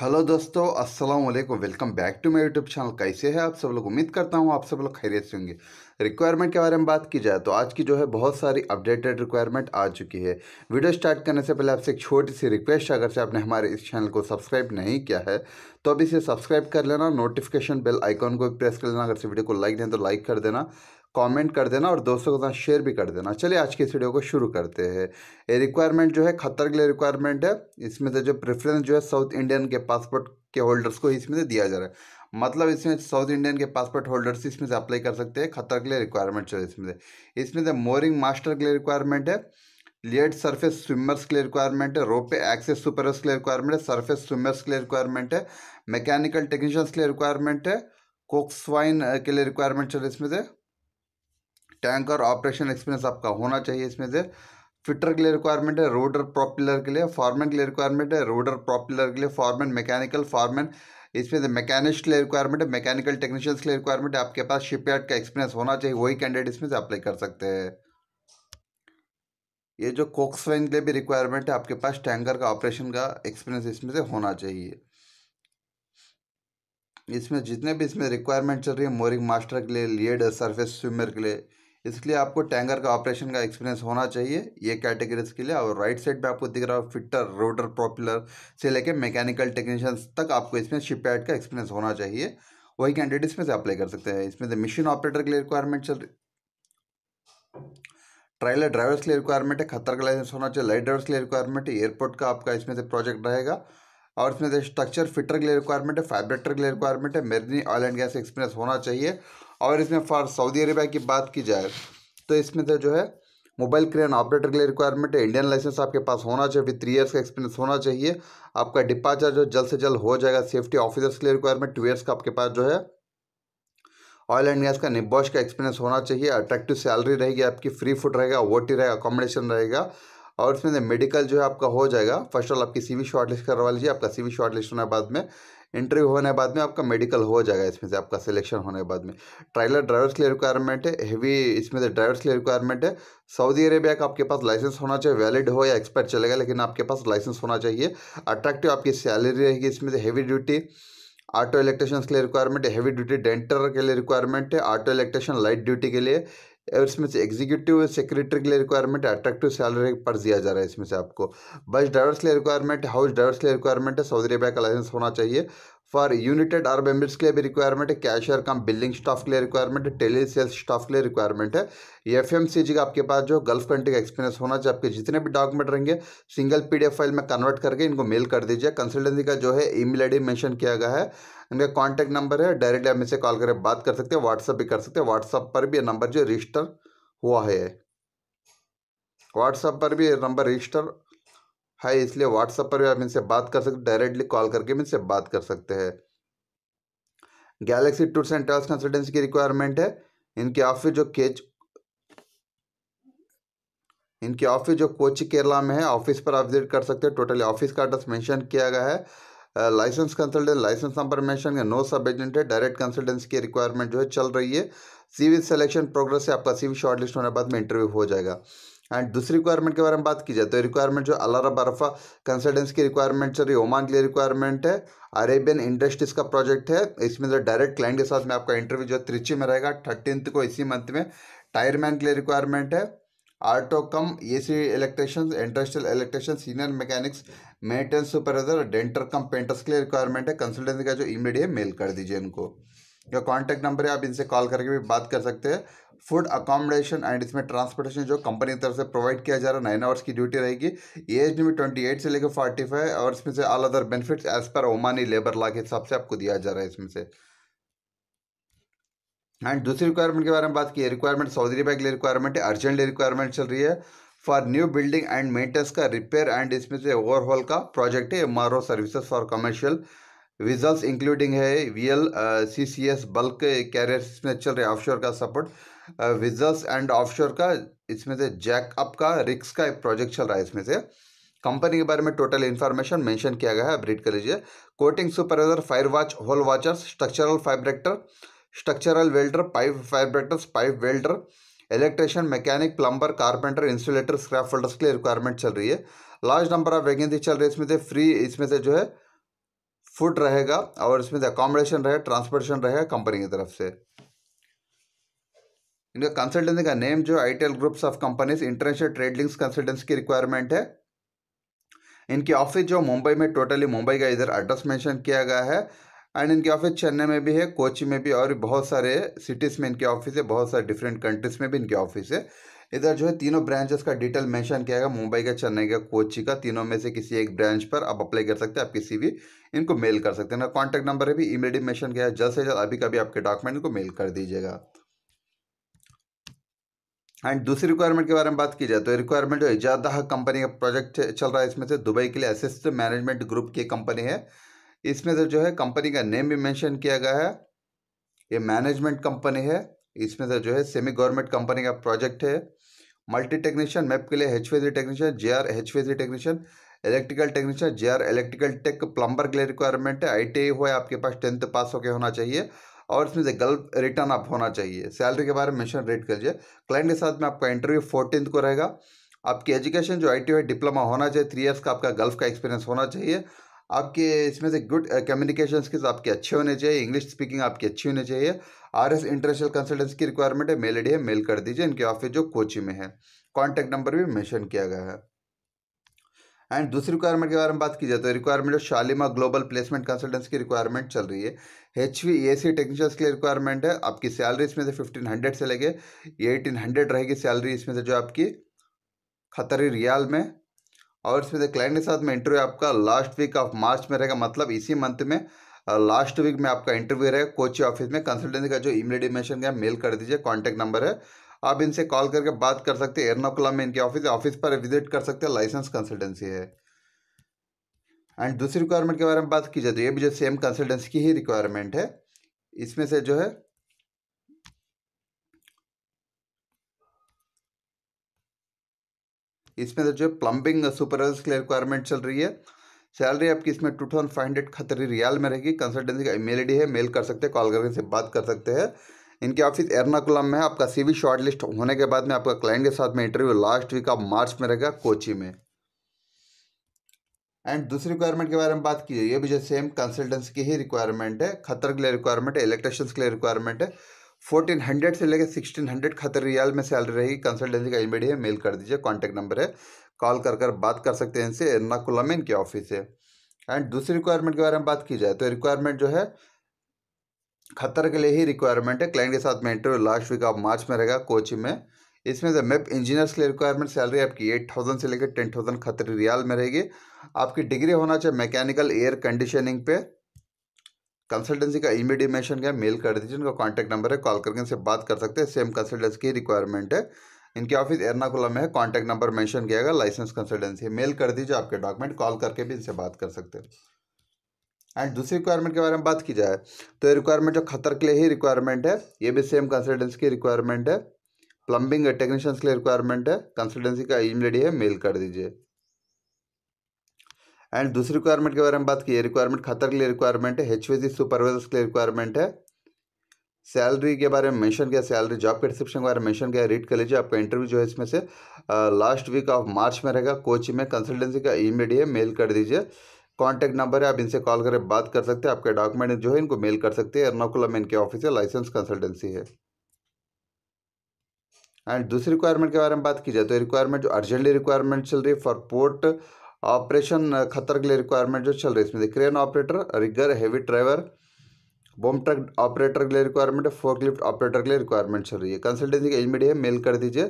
hello दोस्तों अस्सलाम वालेकुम welcome back to my YouTube channel कैसे हैं आप सब लोग उम्मीद करता हूं आप सब लोग खैरियत से होंगे रिक्वायरमेंट के बारे में बात की जाए तो आज की जो है बहुत सारी अपडेटेड रिक्वायरमेंट आ चुकी है वीडियो स्टार्ट करने से पहले आपसे एक छोटी सी रिक्वेस्ट अगर से आपने हमारे इस चैनल को सब्सक्राइब नहीं किया है तो अभी इसे सब्सक्राइब कर लेना नोटिफिकेशन बेल आइकॉन को भी प्रेस कर लेना अगर से वीडियो को लाइक दें तो लाइक कर देना कमेंट कर देना और दोस्तों के साथ शेयर भी कर देना चलिए आज की इस वीडियो को शुरू करते हैं ये रिक्वायरमेंट जो है खतर के लिए रिक्वायरमेंट है इसमें से जो प्रेफरेंस जो है साउथ इंडियन के पासपोर्ट के होल्डर्स को इसमें से दिया जा रहा है मतलब इसमें साउथ इंडियन के पासपोर्ट होल्डर्स इसमें से अप्लाई कर सकते हैं खतर के लिए रिक्वायरमेंट जो है इसमें से इसमें से मोरिंग मास्टर के लिए रिक्वायरमेंट है लेड सरफेस स्विमर्स के लिए रिक्वायरमेंट है रोपे एक्सेस सुपरस के लिए रिक्वायरमेंट है सरफेस स्विमर्स के लिए रिक्वायरमेंट है मैकेनिकल टेक्नीशियंस के लिए रिक्वायरमेंट है कोक्सवाइन के लिए रिक्वायरमेंट चल है इसमें से टैंकर ऑपरेशन एक्सपीरियंस आपका होना चाहिए इसमें से फिटर के लिए रिक्वायरमेंट है रोडर प्रॉपुलर के लिए फॉरमैन के लिए रिक्वायरमेंट है रोडर प्रॉपुलर के लिए फॉरमैन मैकेनिकल फॉरमैन इसमें से मैकेनिस्ट के लिए रिक्वायरमेंट है मैकेनिकल टेक्नीशियंस के लिए रिक्वायरमेंट है आपके पास शिपयार्ड का एक्सपीरियंस होना चाहिए वही कैंडिडेट इसमें से अप्लाई कर सकते हैं ये जो कोक्सलाइन के लिए भी रिक्वायरमेंट है आपके पास टैंकर का ऑपरेशन का एक्सपीरियंस इसमें से होना चाहिए इसमें जितने भी इसमें रिक्वायरमेंट चल रही है मोरिंग मास्टर के लिए लीड सर्फेस स्विमर के लिए इसलिए आपको टैंकर का ऑपरेशन का एक्सपीरियंस होना चाहिए ये कैटेगरीज के लिए और राइट साइड पे आपको दिख रहा है फिटर रोडर प्रॉपुलर से लेके मैकेनिकल टेक्नीशियन तक आपको इसमें शिप का एक्सपीरियंस होना चाहिए वही कैंडिडेट इसमें से अप्लाई कर सकते हैं इसमें से मशीन ऑपरेटर के लिए रिक्वायरमेंट चल रही ट्रायलर ड्राइवर्स के लिए रिक्वायरमेंट है खतर का लाइसेंस होना चाहिए लाइट ड्राइवर्स के लिए रिक्वायरमेंट है एयरपोर्ट का आपका इसमें से प्रोजेक्ट रहेगा और इसमें से स्ट्रक्चर फिटर के लिए रिक्वायरमेंट है फाइब्रेटर के लिए रिक्वायरमेंट है marine oil and gas experience होना चाहिए और इसमें फॉर सऊदी अरेबिया की बात की जाए तो इसमें तो जो है मोबाइल क्रेन ऑपरेटर के लिए रिक्वायरमेंट है इंडियन लाइसेंस आपके पास होना चाहिए विद थ्री ईयर्स का एक्सपीरियंस होना चाहिए आपका डिपार्चर जो जल्द से जल्द हो जाएगा सेफ्टी ऑफिसर्स के लिए रिक्वायरमेंट टू ईयर्स का आपके पास जो है ऑयल एंड गैस का निबॉश का एक्सपीरियंस होना चाहिए अट्रैक्टिव सैलरी रहेगी आपकी फ्री फूड रहेगा वोटी रहेगा अकोमोडेशन रहेगा और इसमें मेडिकल जो है आपका हो जाएगा फर्स्ट ऑल आपकी शॉर्ट लिस्ट करवा लीजिए आपका सीवी शॉर्टलिस्ट होना बाद में इंटरव्यू होने के बाद में आपका मेडिकल हो जाएगा इसमें से आपका सिलेक्शन होने के बाद में ट्रायलर ड्राइवर्स के लिए रिक्वायरमेंट है हेवी इसमें से ड्राइवर्स के लिए रिक्वायरमेंट है सऊदी अरेबिया का आपके पास लाइसेंस होना चाहिए वैलिड हो या एक्सपायर चलेगा लेकिन आपके पास लाइसेंस होना चाहिए अट्रैक्टिव आपकी सैलरी रहेगी इसमें से हैवी ड्यूटी ऑटो इलेक्ट्रिशियंस के लिए रिक्वायरमेंट है हैवी ड्यूटी डेंटर के लिए रिक्वायरमेंट है ऑटो इलेक्ट्रिशियन लाइट ड्यूटी के लिए और इसमें से एग्जीक्यूटिव सेक्रेटरी के लिए रिक्वायरमेंट अट्रैक्टिव सैलरी पर दिया जा रहा है इसमें से आपको बस ड्राइवर्स के लिए रिक्वायरमेंट हाउस ड्राइवर्स के लिए रिक्वायरमेंट है सऊदी अरबिया का लाइसेंस होना चाहिए फॉर यूनिटेड अरब एमिरेट्स के लिए भी रिक्वायरमेंट है कैशियर कम बिल्डिंग स्टाफ के लिए रिक्वायरमेंट है टेली सेल्स स्टाफ के लिए रिक्वायरमेंट है एफ एम सी जी का आपके पास जो गल्फ कंट्री का एक्सपीरियंस होना चाहिए आपके जितने भी डॉक्यूमेंट रहेंगे single P D F file में कन्वर्ट करके इनको मेल कर दीजिए कंसल्टेंसी का जो है email I D mention किया गया है इनका कॉन्टैक्ट नंबर है डायरेक्टली आप इनसे कॉल करके बात कर सकते हैं व्हाट्सअप भी कर सकते हैं व्हाट्सअप पर भी नंबर जो रजिस्टर हुआ है व्हाट्सअप पर भी नंबर रजिस्टर है इसलिए व्हाट्सअप पर भी आप इनसे बात कर सकते डायरेक्टली कॉल करके भी इनसे बात कर सकते हैं Galaxy tours and travels consultancy की रिक्वायरमेंट है इनकी ऑफिस जो केच इनकी ऑफिस जो कोची केरला में है ऑफिस पर आप विजिट कर सकते हैं टोटली ऑफिस का एड्रेस मेंशन किया गया है लाइसेंस कंसल्टेंट लाइसेंस कंफर्मेशन या नो सब एजेंट है डायरेक्ट कंसल्टेंसी की रिक्वायरमेंट जो है चल रही है सीवी सिलेक्शन प्रोग्रेस से आपका सीवी शॉर्टलिस्ट होने के बाद में इंटरव्यू हो जाएगा एंड दूसरी रिक्वायरमेंट के बारे में बात की जाए तो रिक्वायरमेंट जो अलारा बर्फा कंसल्टेंसी की रिक्वायरमेंट चल रही ओमान के लिए रिक्वायरमेंट है अरेबियन इंडस्ट्रीज का प्रोजेक्ट है इसमें जो डायरेक्ट क्लाइंट के साथ में आपका इंटरव्यू जो है त्रिची में रहेगा थर्टीन को इसी मंथ में टायरमैन के लिए रिक्वायरमेंट है आटो कम सी electrician industrial electrician senior mechanics maintenance supervisor denter cum painters के लिए रिक्वायरमेंट है कंसल्टेंसी का जो ईमेल है मेल कर दीजिए इनको जो कॉन्टैक्ट नंबर है आप इनसे कॉल करके भी बात कर सकते हैं फूड अकोमोडेशन एंड इसमें ट्रांसपोर्टेशन जो कंपनी की तरफ से प्रोवाइड किया जा रहा है नाइन आवर्स की ड्यूटी रहेगी एज में ट्वेंटी एट से लेकर फोर्टी फाइव और इसमें से all other benefits as per ओमानी labour law के हिसाब से आपको दिया जा रहा है इसमें से एंड दूसरी रिक्वायरमेंट के बारे में बात की रिक्वायरमेंट सऊदी अरबिया के लिए रिक्वायरमेंट है अर्जेंटली रिक्वायरमेंट चल रही है for new building and maintenance का रिपेयर एंड इसमें से ओवरहॉल का प्रोजेक्ट है M R O services for commercial vessels including है V L C C S bulk carrier इसमें चल रहे ऑफशोर का सपोर्ट विजल्स एंड ऑफशोर का इसमें से जैकअप का रिक्स का एक प्रोजेक्ट चल रहा है इसमें से कंपनी के बारे में टोटल इन्फॉर्मेशन मेंशन किया गया है आप रीड कर लीजिए coating supervisor fire watch hole watchers structural fabricator structural welder pipe fabricators pipe welder electrician mechanic plumber carpenter insulator scaffolders के लिए रिक्वायरमेंट चल रही है लार्ज नंबर ऑफ वैकेंसी चल रही है इसमें से फ्री इसमें से जो है फूड रहेगा और इसमें से अकोमोडेशन रहेगा ट्रांसपोर्टेशन रहेगा कंपनी की तरफ से इनका कंसल्टेंसी का नेम जो I groups of companies international trade consultancy की रिक्वायरमेंट है इनकी ऑफिस जो मुंबई में टोटली मुंबई का इधर एड्रेस मेंशन किया गया है एंड इनके ऑफिस चेन्नई में भी है कोची में भी और बहुत सारे सिटीज़ में इनके ऑफिस है बहुत सारे डिफरेंट कंट्रीज़ में भी इनके ऑफिस है इधर जो है तीनों ब्रांचेस का डिटेल मेंशन किया गया मुंबई का चेन्नई का कोची का तीनों में से किसी एक ब्रांच पर आप अप्लाई कर सकते हैं आप किसी भी इनको मेल कर सकते हैं ना कॉन्टैक्ट नंबर है भी इमीडिएटली मैंशन किया जल्द से जल्द अभी कभी आपके डॉक्यूमेंट इनको मेल कर दीजिएगा एंड दूसरी रिक्वायरमेंट के बारे में बात की जाए तो रिक्वायरमेंट जो इजादा कंपनी का प्रोजेक्ट चल रहा है इसमें से दुबई के लिए असिस्ट मैनेजमेंट ग्रुप की कंपनी है इसमें से जो है कंपनी का नेम भी मेंशन किया गया है ये मैनेजमेंट कंपनी है इसमें से जो है सेमी गवर्नमेंट कंपनी का प्रोजेक्ट है मल्टी टेक्नीशियन मैप के लिए H technician J R H technician electrical technician J R electrical tech plumber के लिए रिक्वायरमेंट है आई e हो आपके पास टेंथ पास होके होना चाहिए और इसमें से गल्फ रिटर्न आप होना चाहिए सैलरी के बारे में मेंशन रेट कर लीजिए क्लाइंट के साथ में आपका इंटरव्यू फोर्टीन को रहेगा आपकी एजुकेशन जो आई है डिप्लोमा होना चाहिए थ्री ईयर्स का आपका गल्फ का एक्सपीरियंस होना चाहिए आपके इसमें से गुड कम्युनिकेशन स्किल्स आपके अच्छे होने चाहिए इंग्लिश स्पीकिंग आपकी अच्छी होनी चाहिए आर एस इंटरनेशनल कंसल्टेंसी की रिक्वायरमेंट है मेल आई है मेल कर दीजिए इनके ऑफिस जो कोची में है कॉन्टैक्ट नंबर भी मैंशन किया गया है एंड दूसरी रिक्वायरमेंट के बारे में बात की जाए तो requirement Shalima global placement consultancy की रिक्वायरमेंट चल रही है H V A C technicians की रिक्वायरमेंट है आपकी सैलरी इसमें से फिफ्टीन हंड्रेड से लेके एटीन हंड्रेड रहेगी सैलरी इसमें से जो आपकी खतरी रियाल में और इसमें क्लाइंट के साथ में इंटरव्यू आपका लास्ट वीक ऑफ मार्च में रहेगा मतलब इसी मंथ में लास्ट वीक में आपका इंटरव्यू रहेगा कोचिंग ऑफिस में कंसल्टेंसी का जो ईमेल आईडी मेंशन मेल कर दीजिए कॉन्टैक्ट नंबर है आप इनसे कॉल करके बात कर सकते हैं एर्नाकुलम में इनके ऑफिस ऑफिस पर विजिट कर सकते हैं लाइसेंस कंसल्टेंसी है एंड दूसरी रिक्वायरमेंट के बारे में बात की जाए तो ये भी जो सेम कंसल्टेंसी की ही रिक्वायरमेंट है इसमें से जो है इसमें तो जो प्लम्बिंग सुपरवाइज के लिए रिक्वायरमेंट चल रही है सैलरी आपकी इसमें two thousand five hundred Qatari riyal में रहेगी कंसल्टेंसी का ईमेल आई है मेल कर सकते हैं कॉल करके से बात कर सकते हैं इनके ऑफिस एर्नाकुलम में आपका सीवी शॉर्टलिस्ट होने के बाद में आपका क्लाइंट के साथ में interview last week of March में रहेगा कोची में एंड दूसरी रिक्वायरमेंट के बारे में बात की ये भी जो सेम कंसल्टेंसी की ही रिक्वायरमेंट है खतर के लिए रिक्वायरमेंट है इलेक्ट्रिशियंस के लिए रिक्वायरमेंट है फोर्टीन हंड्रेड से लेकर सिक्सटीन हंड्रेड खतर रियाल में सैलरी रहेगी कंसल्टेंसी का ईमेल है मेल कर दीजिए कॉन्टैक्ट नंबर है कॉल कर कर बात कर सकते हैं इनसे एर्नाकुलम में इनके ऑफिस है एंड दूसरी रिक्वायरमेंट के बारे में बात की जाए तो रिक्वायरमेंट जो है खतर के लिए ही रिक्वायरमेंट है क्लाइंट के साथ में interview last week of March में रहेगा कोची में इसमें से मेप इंजीनियर्स e के लिए रिक्वायरमेंट सैलरी आपकी एट थाउजेंड से लेकर टेन थाउजेंड खतरी रियाल में रहेगी आपकी डिग्री होना चाहिए मैकेनिकल एयर कंडीशनिंग पे कंसल्टेंसी का इमीडियमेशन क्या मेल कर दीजिए उनका कॉन्टैक्ट नंबर है कॉल करके इनसे बात कर सकते हैं सेम कंसल्टेंसी की रिक्वायरमेंट है इनके ऑफिस एर्नाकुलम में है कॉन्टैक्ट नंबर मेंशन किया गया लाइसेंस कंसल्टेंसी मेल कर दीजिए आपके डॉक्यूमेंट कॉल करके भी इनसे बात कर सकते हैं एंड दूसरी रिक्वायरमेंट के बारे में बात की जाए तो ये रिक्वायरमेंट जो खतर के लिए ही रिक्वायरमेंट है ये भी सेम कंसल्टेंसी की रिक्वायरमेंट है प्लम्बिंग टेक्नीशियंस के लिए रिक्वायरमेंट है कंसल्टेंसी का ईमेल है मेल कर दीजिए एंड दूसरी रिक्वायरमेंट के बारे में बात की रिक्वायरमेंट खतर के लिए रिक्वायरमेंट है एच सुपरवाइजर्स के लिए रिक्वायरमेंट है सैलरी के बारे में मेंशन किया सैलरी जॉब के डिस्क्रिप्शन के बारे में मेंशन किया रीड कर लीजिए आपका इंटरव्यू जो है इसमें से लास्ट वीक ऑफ मार्च में रहेगा कोच में कंसल्टेंसी का ईमेल है मेल कर दीजिए कॉन्टैक्ट नंबर है आप इनसे कॉल करके बात कर सकते हैं आपके डॉक्यूमेंट जो है इनको मेल कर सकते हैं एर्नाकुलम इनके ऑफिस है लाइसेंस कंसल्टेंसी है एंड दूसरी रिक्वायरमेंट के बारे में बात की जाए तो रिक्वायरमेंट जो अर्जेंटली रिक्वायरमेंट चल रही है फॉर पोर्ट ऑपरेशन खतर के लिए रिक्वायरमेंट जो चल रही है इसमें crane operator rigger heavy driver boom truck operator के लिए रिक्वायरमेंट है फोर्कलिफ्ट ऑपरेटर के लिए रिक्वायरमेंट चल रही है कंसल्टेंसी का मीडिया है मेल कर दीजिए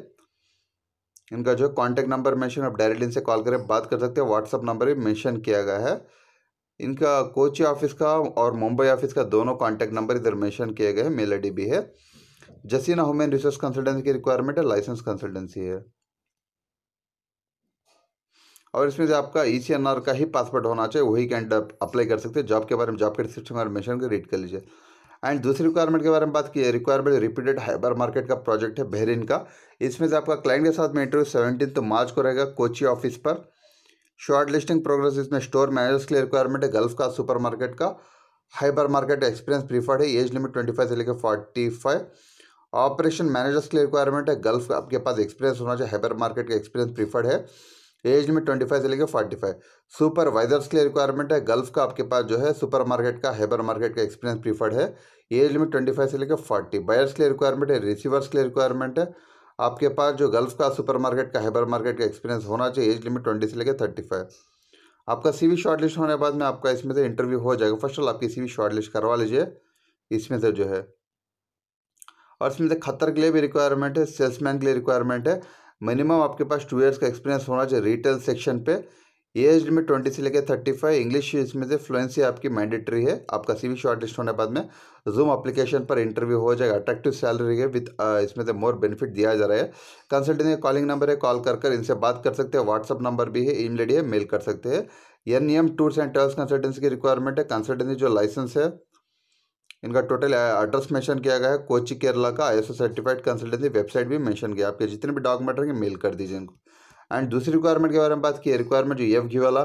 इनका जो कॉन्टैक्ट नंबर मेंशन आप डायरेक्ट इनसे कॉल करें बात कर सकते हैं व्हाट्सअप नंबर भी मेंशन किया गया है इनका कोची ऑफिस का और मुंबई ऑफिस का दोनों कॉन्टैक्ट नंबर इधर मेंशन किए गए हैं मेल आई भी है जसीना हुमेन रिसोर्स कंसल्टेंसी की रिक्वायरमेंट है लाइसेंस कंसल्टेंसी है और इसमें से आपका ई सी एन आर का ही पासवर्ड होना चाहिए वही कैंडिडेट अप्लाई कर सकते हैं जॉब के बारे में जॉब के सिस्टम और मेशन कर रीड कर लीजिए एंड दूसरी रिक्वायरमेंट के बारे में बात की है रिक्वायरमेंट रिपीटेड हाइबर मार्केट का प्रोजेक्ट है बहरीन का इसमें से आपका क्लाइंट के साथ में इंटरव्यू सेवनटीन तो मार्च को रहेगा कोची ऑफिस पर शॉर्ट लिस्टिंग प्रोग्रेस इसमें स्टोर मैनेजर्स के लिए रिक्वायरमेंट है गल्फ का सुपर मार्केट का हाइबर मार्केट एक्सपीरियंस प्रीफर्ड है एज लिमिट ट्वेंटी फाइव से लेकर फोर्टी फाइव ऑपरेशन मैनेजर्स के लिए रिक्वायरमेंट है गल्फ आपके पास एक्सपीरियंस होना चाहिए हाइबर मार्केट का एक्सपीरियंस प्रीफर्ड है एज में ट्वेंटी फाइव से लेकर फोर्टी फाइव सुपरवाइजर्स के लिए रिक्वायरमेंट है गल्फ का आपके पास जो है सुपर मार्केट का हैबर मार्केट का एक्सपीरियंस प्रीफर्ड है एज में ट्वेंटी फाइव से लेकर फोर्टी बायर्स के लिए रिक्वायरमेंट है रिसीवर्स के लिए रिक्वायरमेंट है आपके पास जो गल्फ का सुपर मार्केट का हैबर मार्केट का एक्सपीरियंस होना चाहिए एज लिमिट ट्वेंटी से लेकर थर्टी फाइव आपका सीवी शॉर्टलिस्ट होने के बाद में आपका इसमें से इंटरव्यू हो जाएगा फर्स्ट ऑल आपकी सी शॉर्ट शॉर्टलिस्ट करवा लीजिए इसमें से जो है और इसमें से खतर के लिए भी रिक्वायरमेंट है सेल्समैन के लिए रिक्वायरमेंट है मिनिमम आपके पास टू ईयर्स का एक्सपीरियंस होना चाहिए रिटेल सेक्शन पे एज में ट्वेंटी से लेकर थर्टी फाइव इंग्लिश इसमें से फ्लुएंसी आपकी मैंडेटरी है आपका सी वी शॉर्टलिस्ट होने बाद में जूम अपलीकेशन पर इंटरव्यू हो जाएगा अट्रैक्टिव सैलरी है विद इसमें से मोर बेनिफिट दिया जा रहा है कंसल्टेंसी का कॉलिंग नंबर है कॉल कर कर इनसे बात कर सकते हैं व्हाट्सअप नंबर भी है ईमेल है मेल कर सकते हैं N E M tours and travels consultancy की रिक्वायरमेंट है कंसल्टेंसी जो लाइसेंस है इनका टोटल एड्रेस मेंशन किया गया है कोची केरला का आई सर्टिफाइड कंसल्टेंसी वेबसाइट भी मेंशन किया आपके जितने भी डॉक्यूमेंट रहेंगे मेल कर दीजिए इनको एंड दूसरी रिक्वायरमेंट के बारे में बात की रिक्वायरमेंट जो एफ e वाला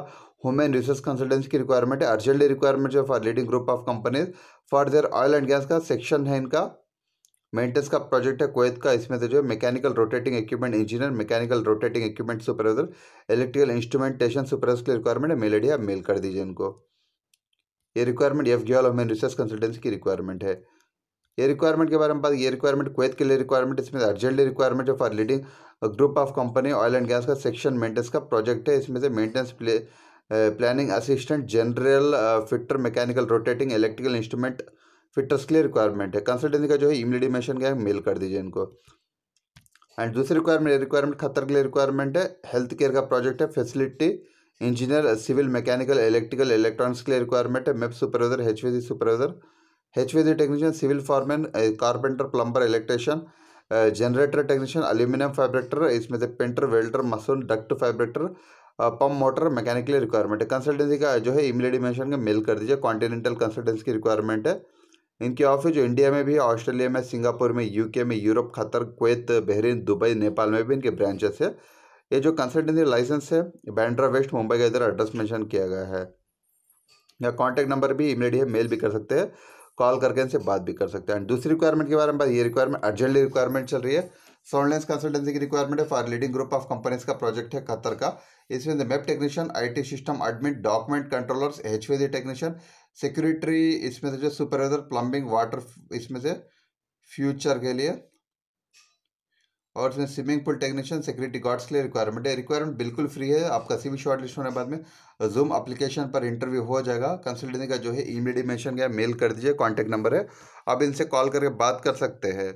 ह्यूमन रिसोर्स कंसल्टेंसी की रिक्वायरमेंट है अर्जेंटली रिक्वायरमेंट जो for leading group of companies for their oil and gas का सेक्शन है इनका मेंटेनेंस का प्रोजेक्ट है कोयत का इसमें से जो mechanical rotating equipment engineer mechanical rotating equipment supervisor electrical instrumentation supervisor की रिक्वायरमेंट है मेल आई आप मेल कर दीजिए इनको ये रिक्वायरमेंट एफ गयाल ओमेन रिसर्च कंसल्टेंसी की रिक्वायरमेंट है ये रिक्वायरमेंट के बारे में बात ये रिक्वायरमेंट क्वेत के लिए रिक्वायरमेंट इसमें अर्जेंटली रिक्वायरमेंट है for leading group of company oil and gas का सेक्शन मेंटेनेंस का प्रोजेक्ट है इसमें से maintenance play planning assistant general fitter mechanical rotating electrical instrument fitters के लिए रिक्वायरमेंट है कंसल्टेंसी का जो है इमिडियटली मेंशन का मेल कर दीजिए इनको एंड दूसरी रिक्वायरमेंट रिक्वायरमेंट खतर के लिए रिक्वायरमेंट है हेल्थ केयर का प्रोजेक्ट है facility engineer civil mechanical electrical electronics के लिए रिक्वायरमेंट है MEP supervisor H supervisor H technician civil foreman carpenter plumber electrician generator technician aluminium fabricator इसमें से painter welder mason duct fabricator pump motor mechanically requirement है consultancy का जो है इमिलेडी mention का मेल कर दीजिए कॉन्टिनेंटल कंसल्टेंसी की रिक्वायरमेंट है इनकी ऑफिस जो इंडिया में भी है ऑस्ट्रेलिया में सिंगापुर में यूके में यूरोप खतर कुवैत बहरीन दुबई नेपाल में भी इनके ब्रांचेस है ये जो कंसल्टेंसी लाइसेंस है बैंड्रा वेस्ट मुंबई का इधर एड्रेस मेंशन किया गया है या कांटेक्ट नंबर भी इमीडिएट है मेल भी कर सकते हैं कॉल करके इनसे बात भी कर सकते हैं एंड दूसरी रिक्वायरमेंट के बारे में बात ये रिक्वायरमेंट अर्जेंटली रिक्वायरमेंट चल रही है सोलनेस कंसल्टेंसी की रिक्वायरमेंट है for leading group of companies का प्रोजेक्ट है खतर का इसमें MEP technician I system admin document controllers H technician security इसमें से जो सुपरवाइजर प्लम्बिंग वाटर इसमें से फ्यूचर के लिए और इसमें swimming pool technician security guards के लिए रिक्वायरमेंट है रिक्वायरमेंट बिल्कुल फ्री है आपका भी शॉर्ट लिस्ट होने बाद में जूम एप्लीकेशन पर इंटरव्यू हो जाएगा कंसल्टेंसी का जो है ई मेडिमेशन गया मेल कर दीजिए कॉन्टैक्ट नंबर है आप इनसे कॉल करके बात कर सकते हैं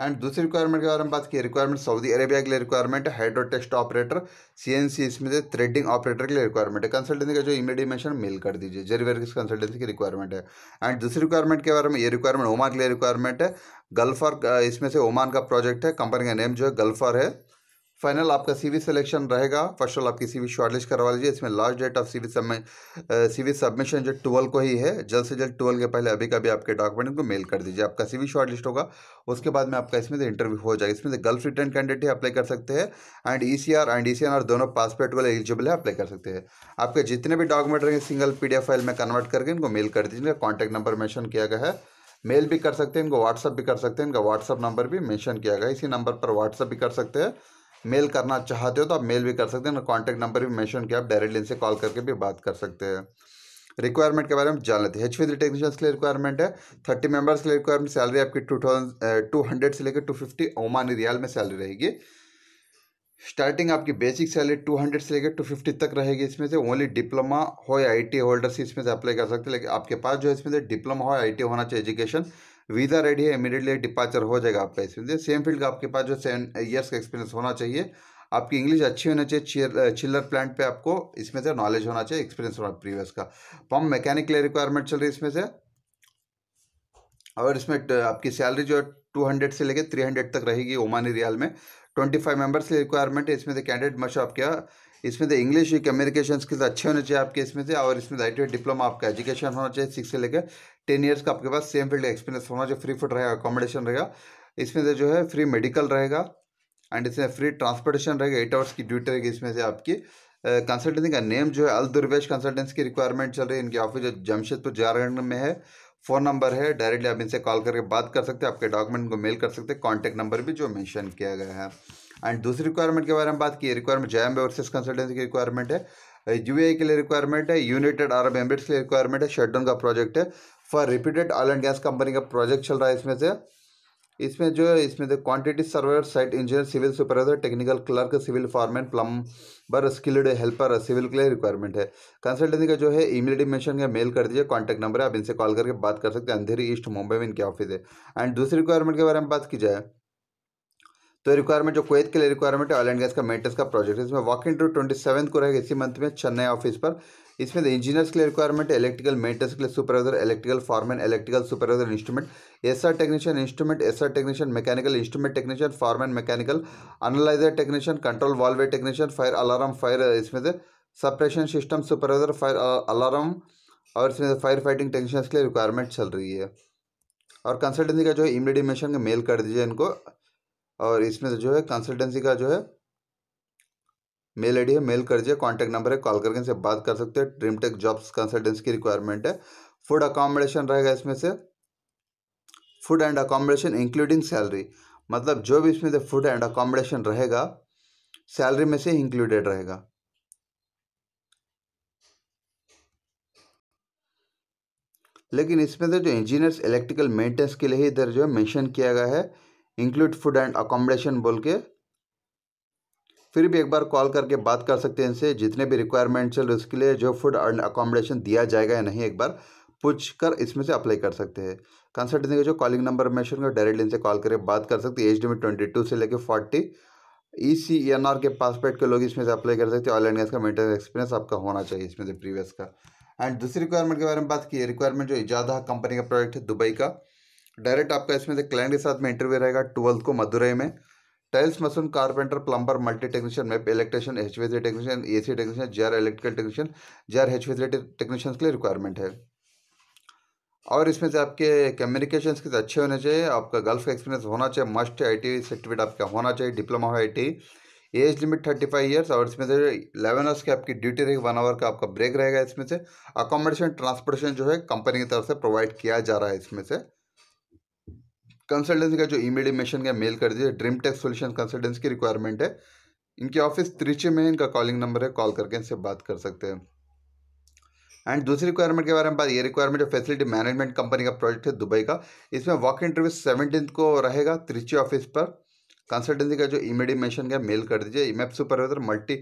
एंड दूसरी रिक्वायरमेंट के बारे में बात की रिक्वायरमेंट सऊदी अरेबिया के लिए रिक्वायरमेंट है हाइड्रो टेस्ट ऑपरेटर सीएनसी इसमें से थ्रेडिंग ऑपरेटर के लिए रिक्वायरमेंट है कंसल्टेंसी का जो इमीडिएट मेंशन मेल कर दीजिए जेरीवेर किस कंसल्टेंसी की रिक्वायरमेंट है एंड दूसरी रिक्वायरमेंट के बारे में ये रिक्वायरमेंट ओमान के लिए रिक्वायरमेंट है गल्फर इसमें से ओमान का प्रोजेक्ट है कंपनी का नेम जो है गल्फर है फाइनल आपका सीवी सिलेक्शन रहेगा फर्स्ट ऑल आपकी सीवी शॉर्टलिस्ट करवा लीजिए इसमें last date of CV submit CV submission जो ट्वेल्व को ही है जल्द से जल्द ट्वेल्व के पहले अभी का भी आपके डॉक्यूमेंट को मेल कर दीजिए आपका सीवी शॉर्टलिस्ट होगा उसके बाद में आपका इसमें इंटरव्यू हो जाएगा इसमें से गल्फ रिटर्न कैंडिडेट ही अप्लाई कर सकते हैं and E C R and E C R दोनों पासपोर्ट वाले एलिजिबल है अप्लाई कर सकते हैं आपके जितने भी डॉक्यूमेंट रहेंगे सिंगल पी फाइल में कन्वर्ट करके इनको मेल कर दीजिए कॉन्टैक्ट नंबर मैंशन किया गया है मेल भी कर सकते हैं इनको व्हाट्सअप भी कर सकते हैं इनका व्हाट्सअप नंबर भी मैंशन किया गया इसी नंबर पर व्हाट्सअप भी कर सकते हैं मेल करना चाहते हो तो आप मेल भी कर सकते हैं कॉन्टैक्ट नंबर भी मैंशन किया आप डायरेक्टली इनसे कॉल करके भी बात कर सकते हैं रिक्वायरमेंट के बारे में जान लेते हैं एच टेक्नीशियंस के लिए रिक्वायरमेंट है थर्टी मेंबर्स के लिए रिक्वायरमेंट सैलरी आपकी टू थाउजेंड टू हंड्रेड से लेकर टू फिफ्टी ओमानी रियाल में सैलरी रहेगी स्टार्टिंग आपकी बेसिक सैलरी टू हंड्रेड से लेकर टू फिफ्टी तक रहेगी इसमें से ओनली डिप्लोमा हो या आई टी होल्डर से इसमें से अप्लाई कर सकते हैं लेकिन आपके पास जो है इसमें से डिप्लोमा हो आई टी होना चाहिए एजुकेशन वीज़ा रेडी है इमीडिएटली डिपार्चर हो जाएगा आपका इस इसमें सेम फील्ड का आपके पास जो सेवन ईयर्स का एक्सपीरियंस होना चाहिए आपकी इंग्लिश अच्छी होनी चाहिए चिल्लर प्लांट पे आपको इसमें से नॉलेज होना चाहिए एक्सपीरियंस होना प्रीवियस का पम्प मैकेनिकल रिक्वायरमेंट चल रही है इसमें से और इसमें आपकी सैलरी जो है टू हंड्रेड से लेकर थ्री हंड्रेड तक रहेगी ओमानी रियाल में ट्वेंटी फाइव मेम्बर्स की रिक्वायरमेंट है इसमें से कैंडिडेट मशो आपके इसमें से इंग्लिश कम्युनिकेशन स्किल्स अच्छे होने चाहिए आपके इसमें से और इसमें आई टी डिप्लोमा आपका एजुकेशन होना चाहिए सिक्स से लेकर टेन ईयर्स का आपके पास सेम फील्ड एक्सपीरियंस होना जो फ्री फूड रहेगा अकोमोडेशन रहेगा इसमें से जो है फ्री मेडिकल रहेगा एंड इसमें फ्री ट्रांसपोर्टेशन रहेगा एट आवर्स की ड्यूटी रहेगी इसमें से आपकी कंसल्टेंसी का नेम जो है अल दुर्वेश कंसल्टेंसी की रिक्वायरमेंट चल रही है इनकी ऑफिस जो जमशेदपुर झारखंड में है फ़ोन नंबर है डायरेक्टली आप इनसे कॉल करके बात कर सकते हैं आपके डॉक्यूमेंट को मेल कर सकते हैं कॉन्टैक्ट नंबर भी जो मेंशन किया गया है एंड दूसरी रिक्वायरमेंट के बारे में बात की रिक्वायरमेंट जैम बेवर्सेस कंसल्टेंसी की रिक्वायरमेंट है यूएई e के लिए रिक्वायरमेंट है यूनाइटेड अरब एमरेट्स के लिए रिक्वायरमेंट है शटडाउन का प्रोजेक्ट है for reputed oil and gas company का प्रोजेक्ट चल रहा है इसमें से इसमें जो है इसमें quantity surveyor site engineer civil supervisor technical clerk civil foreman plumber skilled helper civil के लिए रिक्वायरमेंट है कंसल्टेंसी का जो है ईमेल मेंशन का मेल कर दीजिए कॉन्टैक्ट नंबर है आप इनसे कॉल करके बात कर सकते हैं अंधेरी ईस्ट मुंबई में इनके ऑफिस है एंड दूसरी रिक्वायरमेंट के बारे में बात की जाए तो रिक्वायरमेंट जो कोत के लिए रिक्वायरमेंट है ऑयल एंड गैस का मेंटेनेंस का प्रोजेक्ट है इसमें walk in to twenty seven को रहेगा इसी मंथ में चेन्नई ऑफिस पर इसमें इंजीनियर्स के लिए रिक्वायरमेंट इलेक्ट्रिकल मेंटेनेंस के लिए supervisor electrical foreman electrical supervisor instrument SR technician instrument SR technician mechanical instrument technician foreman mechanical analyser technician control valve technician fire alarm fire इसमें से suppression system supervisor fire alarm और इसमें fire fighting technician के लिए requirement चल रही है और कंसल्टेंसी का जो है इमीडिएट का मेल कर दीजिए इनको और इसमें जो है कंसल्टेंसी का जो है मेल आई है मेल कर दीजिए कॉन्टैक्ट नंबर है कॉल करके इनसे बात कर सकते हैं ड्रीमटेक जॉब्स कंसल्टेंसी की रिक्वायरमेंट है फूड अकोमोडेशन रहेगा इसमें से food and accommodation including salary मतलब जो भी इसमें से फूड एंड अकोमोडेशन रहेगा सैलरी में से इंक्लूडेड रहेगा लेकिन इसमें से जो इंजीनियर्स इलेक्ट्रिकल मेंटेनेंस के लिए ही इधर जो है मेंशन किया गया है इंक्लूड फूड एंड अकोमोडेशन बोल के फिर भी एक बार कॉल करके बात कर सकते हैं इनसे जितने भी रिक्वायरमेंट्स है उसके लिए जो फूड एंड अकोमोडेशन दिया जाएगा या नहीं एक बार पूछ कर इसमें से अप्लाई कर सकते हैं कंसल्टेंसी का जो कॉलिंग नंबर मैं कर डायरेक्ट इनसे कॉल करके बात कर सकते हैं एज लिमिट ट्वेंटी टू से लेकर forty E C N R के पासपोर्ट के लोग इसमें से अप्लाई कर सकते हैं ऑल एंड गैस का मेंटेनेंस एक्सपीरियंस आपका होना चाहिए इसमें से प्रीवियस का एंड दूसरी रिक्वायरमेंट के बारे में बात की रिक्वायरमेंट जो इजादा कंपनी का प्रोजेक्ट है दुबई का डायरेक्ट आपका इसमें से क्लाइंट के साथ में इंटरव्यू रहेगा ट्वेल्थ को मदुरई में tiles mason carpenter plumber multi technician MEP electrician H technician A C technician J electrical technician J R H technician के लिए रिक्वायरमेंट है और इसमें से आपके कम्युनिकेशन स्किल्स अच्छे होने चाहिए आपका गल्फ का एक्सपीरियंस होना चाहिए मस्ट आई टी सर्टिफिकेट आपका होना चाहिए डिप्लोमा हो I T age limit thirty five years और इसमें से इलेवन आवर्स की आपकी ड्यूटी रहेगी वन आवर का आपका ब्रेक रहेगा इसमें से अकोमोडेशन ट्रांसपोर्टेशन जो है कंपनी की तरफ से प्रोवाइड किया जा रहा है इसमें से कंसल्टेंसी का जो ई मेल मेशन का मेल कर दीजिए ड्रीम टेक सोल्यूशन कंसल्टेंसी की रिक्वायरमेंट है इनके ऑफिस त्रिची में इनका कॉलिंग नंबर है कॉल करके इनसे बात कर सकते हैं एंड दूसरी रिक्वायरमेंट के बारे में बात ये रिक्वायरमेंट जो फैसिलिटी मैनेजमेंट कंपनी का प्रोजेक्ट है दुबई का इसमें वॉक इंटरव्यू सेवनटीन को रहेगा त्रिची ऑफिस पर कंसल्टेंसी का जो ईमेल मेशन का मेल कर दीजिए MEP supervisor multi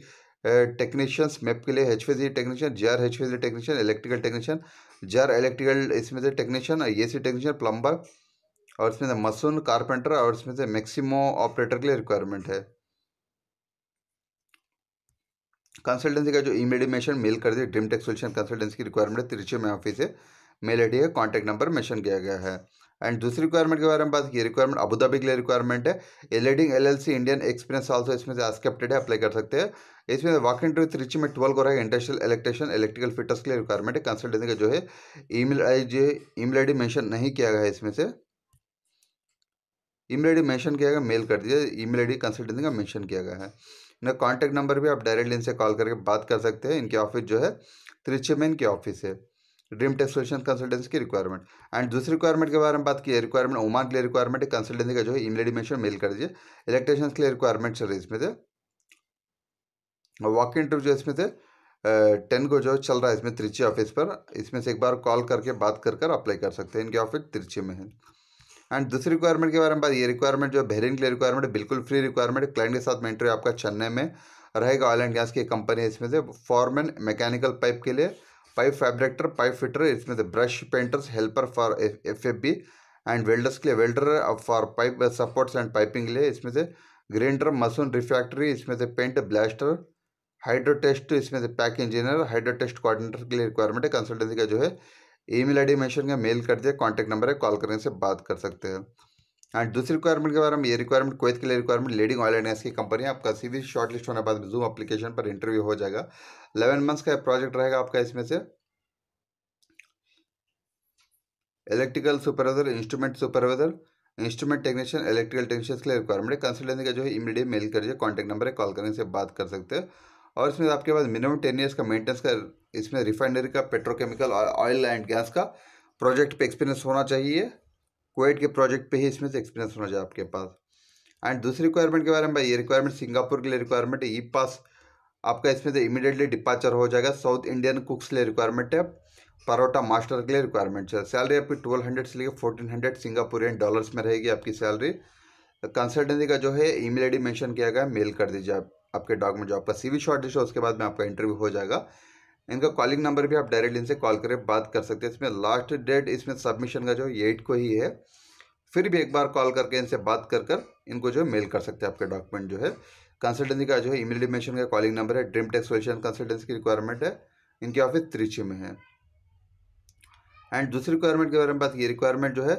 technicians MEP के लिए H technician J R H technician electrical technician J R electrical इसमें से technician A C technician plumber और इसमें से मसून कारपेंटर और इसमें से मैक्सिमो ऑपरेटर के लिए रिक्वायरमेंट है कंसल्टेंसी का जो इमेडिमेशन मेल कर दिया ड्रीम टेक सोल्यूशन कंसल्टेंसी की रिक्वायरमेंट है तिरुचि में ऑफिस है मेल आई है कॉन्टैक्ट नंबर मेंशन किया गया है एंड दूसरी रिक्वायरमेंट के बारे में बात की रिक्वायरमेंट अबूधाबी के लिए रिक्वायरमेंट है L LLC Indian experience also इसमें से एक्सेप्टेड है अप्लाई कर सकते हैं इसमें वॉक इन टू त्रिची में ट्वेल्व हो रहा है इंडस्ट्रियल इलेक्ट्रिशियन इलेक्ट्रिकल फिटर्स के लिए रिक्वायरमेंट है कंसल्टेंसी का जो है ईमेल आई जो ईमेल आई डी मेंशन नहीं किया गया है इसमें से ईमेल आईडी मेंशन किया गया मेल कर दीजिए ईमेल आईडी कंसल्टेंसी का मेंशन किया गया है इनका कॉन्टैक्ट नंबर भी आप डायरेक्ट इनसे कॉल करके बात कर सकते हैं इनके ऑफिस जो है त्रिची में इनके ऑफिस है ड्रीम टेक सोल्यूशन कंसल्टेंसी की रिक्वायरमेंट एंड दूसरी रिक्वायरमेंट के बारे में बात की है रिक्वायरमेंट ओमान के लिए रिक्वायरमेंट है कंसल्टेंसी का जो है ईमेल मेंशन मेल कर दीजिए इलेक्ट्रिशियंस के लिए रिक्वायरमेंट सर इसमें थे वॉक इंटरव्यू जो इसमें थे टेन को जो चल रहा है इसमें त्रिची ऑफिस पर इसमें से एक बार कॉल करके बात कर कर अप्लाई कर सकते हैं इनके ऑफिस त्रिची में है एंड दूसरी रिक्वायरमेंट के बारे में बात ये रिक्वायरमेंट जो बहरीन के लिए रिक्वायरमेंट बिल्कुल फ्री रिक्वायरमेंट क्लाइंट के साथ मेंटर आपका चेन्नई में रहेगा ऑयल एंड गैस की कंपनी है इसमें से फॉरमैन मैकेनिकल पाइप के लिए पाइप फैब्रिक्टर पाइप फिटर इसमें से brush painters helper for F F B and welders के लिए welder for pipe supports and piping के लिए इसमें से ग्रेंडर मसून रिफैक्ट्री इसमें से पेंट ब्लास्टर हाइड्रो टेस्ट इसमें से pack engineer hydro test coordinator के लिए रिक्वायरमेंट है कंसल्टेंसी का जो है ईमेल आईडी मेंशन का मेल कर दिया कॉन्टैक्ट नंबर है कॉल करने से बात कर सकते हैं एंड दूसरी रिक्वायरमेंट के बारे में ये रिक्वायरमेंट कोई के लिए requirement leading oil and gas की कंपनी आपका सी वी शॉर्ट लिस्ट होने के बाद जूम अपलीकेशन पर इंटरव्यू हो जाएगा इलेवन मंथ्स का प्रोजेक्ट रहेगा आपका इसमें से electrical supervisor instrument supervisor instrument technician electrical technician के लिए रिक्वायरमेंट है कंसल्टेंसी का जो है इमीडिएट मेल करिए कॉन्टैक्ट नंबर है कॉल करने से बात कर सकते हैं और इसमें आपके पास मिनिमम टेन ईयर्स का मेंटेनेंस का इसमें रिफाइनरी का पेट्रोकेमिकल और ऑयल एंड गैस का प्रोजेक्ट पे एक्सपीरियंस होना चाहिए कोविड के प्रोजेक्ट पे ही इसमें से एक्सपीरियंस होना चाहिए आपके पास एंड दूसरी रिक्वायरमेंट के बारे में भाई ये रिक्वायरमेंट सिंगापुर के लिए रिक्वायरमेंट है ई पास आपका इसमें से इमीडिएटली डिपार्चर हो जाएगा साउथ इंडियन कुक्स लिए रिक्वायरमेंट है परोटा मास्टर के लिए रिक्वायरमेंट है सैलरी आपकी ट्वेल्व हंड्रेड से लेकर फोर्टीन हंड्रेड सिंगापुरियन डॉलर्स में रहेगी आपकी सैलरी कंसल्टेंसी का जो है ईमेल आईडी मेंशन किया गया मेल कर दीजिए आप आपके डॉक्यूमेंट जो आपका सीवी शॉर्टेज है उसके बाद में आपका इंटरव्यू हो जाएगा इनका कॉलिंग नंबर भी आप डायरेक्ट इनसे कॉल करें बात कर सकते हैं इसमें लास्ट डेट इसमें सबमिशन का जो एट को ही है फिर भी एक बार कॉल करके इनसे बात कर कर इनको जो मेल कर सकते हैं आपके डॉक्यूमेंट जो है कंसल्टेंसी का जो है ईमेल डिमेंशन का कॉलिंग नंबर है ड्रीम टेक्स सोल्यूशन कंसल्टेंसी की रिक्वायरमेंट है इनके ऑफिस त्रिची में है एंड दूसरी रिक्वायरमेंट के बारे में बात ये रिक्वायरमेंट जो है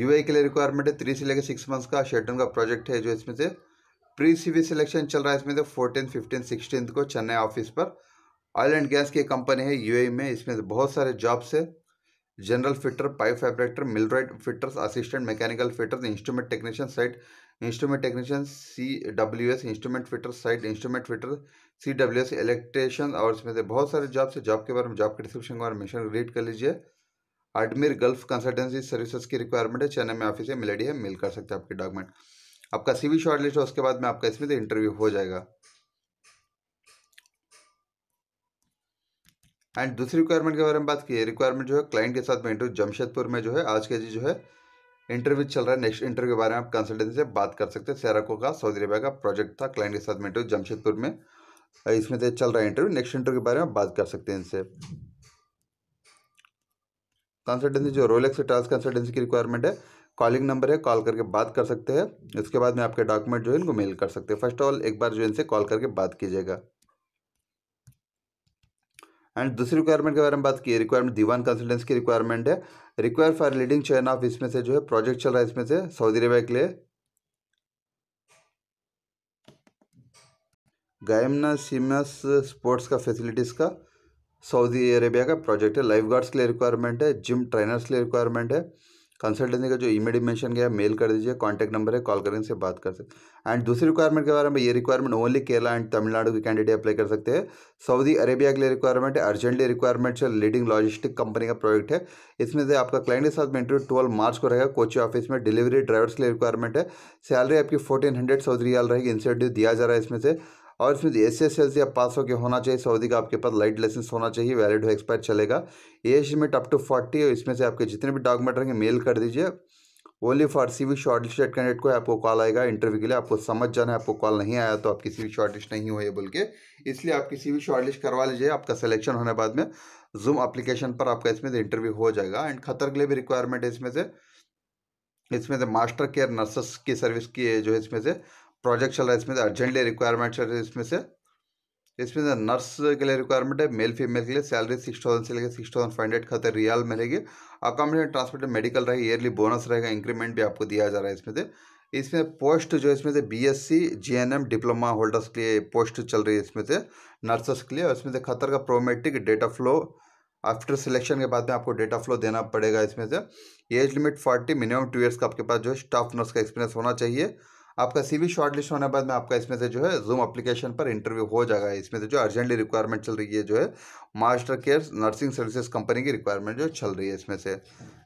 यूए के लिए रिक्वायरमेंट है थ्री से लेकर सिक्स मंथ्स का शेडन का प्रोजेक्ट है जो इसमें से प्री सीवी सिलेक्शन चल रहा है इसमें तो फोर्टीन फिफ्टीन सिक्सटीन को चेन्नई ऑफिस पर ऑयल एंड गैस की कंपनी है यूएई e में इसमें तो बहुत सारे जॉब्स है general fitter pipe fabricator millwright fitters assistant mechanical fitters instrument technician site instrument technician C W S instrument fitter site instrument fitter C W S electrician और इसमें से तो बहुत सारे जॉब्स है जॉब के बारे में जॉब के डिस्क्रिप्शन के बारे में रीड कर लीजिए अडमिर गल्फ कंसल्टेंसी सर्विसेज की रिक्वायरमेंट है चेन्नई में ऑफिस है मिलेडी है मिल कर सकते हैं आपके डॉक्यूमेंट आपका सीवी शॉर्ट लिस्ट है उसके बाद में आपका इसमें इंटरव्यू हो जाएगा एंड दूसरी रिक्वायरमेंट के बारे में बात की रिक्वायरमेंट जो है क्लाइंट के साथ में इंटरव्यू जमशेदपुर में जो है आज के जी जो है इंटरव्यू चल रहा है नेक्स्ट इंटरव्यू के बारे में आप कंसल्टेंसी से बात कर सकते हैं सैराको का सऊदी अरबिया का प्रोजेक्ट था क्लाइंट के साथ में इंटरव्यू जमशेदपुर में इसमें से चल रहा है इंटरव्यू नेक्स्ट इंटरव्यू के बारे में बात कर सकते हैं इनसे कंसल्टेंसी जो रोलेक्स टास्क कंसल्टेंसी की रिक्वायरमेंट है कॉलिंग नंबर है कॉल करके बात कर सकते हैं उसके बाद में आपके डॉक्यूमेंट जो है इनको मेल कर सकते हैं फर्स्ट ऑल एक बार जो इनसे कॉल करके बात कीजिएगा एंड दूसरी रिक्वायरमेंट के बारे में बात की रिक्वायरमेंट दीवान कंसल्टेंस की रिक्वायरमेंट है require for leading chain of इसमें से जो है प्रोजेक्ट चल रहा है इसमें से सऊदी अरेबिया के लिए गायमना सीमस स्पोर्ट्स का फैसिलिटीज़ का सऊदी अरेबिया का प्रोजेक्ट है लाइफ गार्ड्स के लिए रिक्वायरमेंट है जिम ट्रेनर्स के लिए रिक्वायरमेंट है कंसल्टेंसी का जो ईमेल मेंशन गया मेल कर दीजिए कॉन्टैक्ट नंबर है कॉल करें से बात कर सकते एंड दूसरी रिक्वायरमेंट के बारे में ये requirement only Kerala and Tamil Nadu के कैंडिडेट अप्लाई कर सकते हैं सऊदी अरेबिया के लिए रिक्वायरमेंट है अर्जेंटली रिक्वायरमेंट है लीडिंग लॉजिस्टिक कंपनी का प्रोजेक्ट है इसमें से आपका क्लाइंट के साथ में इंटरव्यू ट्वेल्व मार्च को रहेगा कोची ऑफिस में डिलीवरी ड्राइवर्स के लिए रिक्वायरमेंट है सैलरी आपकी फोर्टीन हंड्रेड सऊदी रियाल रहेगी इंसेंटिव दिया जा रहा है इसमें से और इसमें एस एस एल सी आप पास होकर होना चाहिए सऊदी का आपके पास लाइट लाइसेंस होना चाहिए वैलिड हो एक्सपायर चलेगा age limit up to forty और इसमें से आपके जितने भी डॉक्यूमेंट रहेंगे मेल कर दीजिए only for C V short candidate को आपको कॉल आएगा इंटरव्यू के लिए आपको समझ जाना है आपको कॉल नहीं आया तो आप किसी भी शॉर्ट लिस्ट नहीं हुई बोल के इसलिए आप किसी भी शॉर्ट लिस्ट करवा लीजिए आपका सिलेक्शन होने बाद में जूम अप्लीकेशन पर आपका इसमें से इंटरव्यू हो जाएगा एंड खतर के लिए भी रिक्वायरमेंट है इसमें से इसमें से मास्टर केयर नर्सेस की सर्विस की जो है इसमें से प्रोजेक्ट चल रहा है इसमें से अर्जेंटली रिक्वायरमेंट चल रही है इसमें से इसमें से नर्स के लिए रिक्वायरमेंट है मेल फीमेल के लिए सैलरी सिक्स थाउजेंड से लेकर सिक्स थाउजेंड फाइव हंड्रेड खाते रियाल मिलेगी अकोमोडेशन ट्रांसपोर्ट मेडिकल रहेगा ईयरली बोनस रहेगा इंक्रीमेंट भी आपको दिया जा रहा है इसमें से इसमें पोस्ट जो इसमें से बीएससी जीएनएम डिप्लोमा होल्डर्स के लिए पोस्ट चल रही है इसमें से नर्सेस के लिए इसमें से खतर का प्रोमेटिक डेटा फ्लो आफ्टर सिलेक्शन के बाद में आपको डेटा फ्लो देना पड़ेगा इसमें से age limit forty minimum two years का आपके पास जो है स्टाफ नर्स का एक्सपीरियंस होना चाहिए आपका सीवी शॉर्टलिस्ट होने के बाद में आपका इसमें से जो है जूम एप्लीकेशन पर इंटरव्यू हो जाएगा इसमें से जो अर्जेंटली रिक्वायरमेंट चल रही है जो है master care nursing services company की रिक्वायरमेंट जो चल रही है इसमें से